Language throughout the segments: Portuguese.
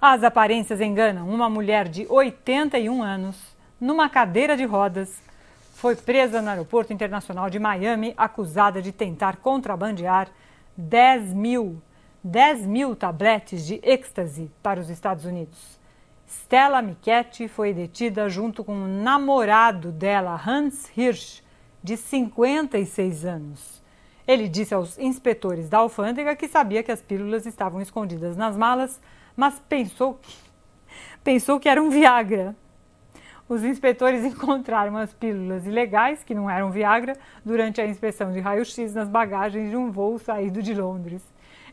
As aparências enganam. Uma mulher de 81 anos, numa cadeira de rodas, foi presa no Aeroporto Internacional de Miami, acusada de tentar contrabandear 10 mil, 10 mil tabletes de êxtase para os Estados Unidos. Stella Michetti foi detida junto com o namorado dela, Hans Hirsch, de 56 anos. Ele disse aos inspetores da alfândega que sabia que as pílulas estavam escondidas nas malas, mas pensou que, pensou que era um Viagra. Os inspetores encontraram as pílulas ilegais, que não eram Viagra, durante a inspeção de raio-x nas bagagens de um voo saído de Londres.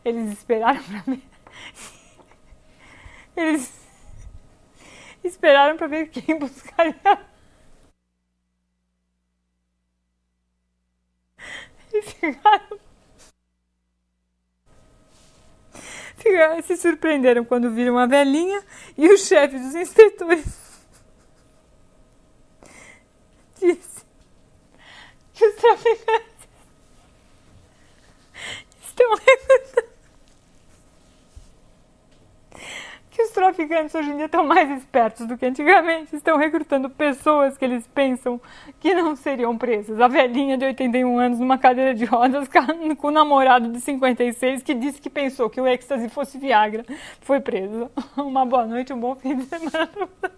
Eles esperaram para Eles esperaram para ver quem buscaria ficaram. ficaram se surpreenderam quando viram a velhinha e o chefe dos inspetores. traficantes hoje em dia estão mais espertos do que antigamente, estão recrutando pessoas que eles pensam que não seriam presas. A velhinha de 81 anos numa cadeira de rodas com o namorado de 56 que disse que pensou que o êxtase fosse Viagra foi presa. Uma boa noite, um bom fim de semana.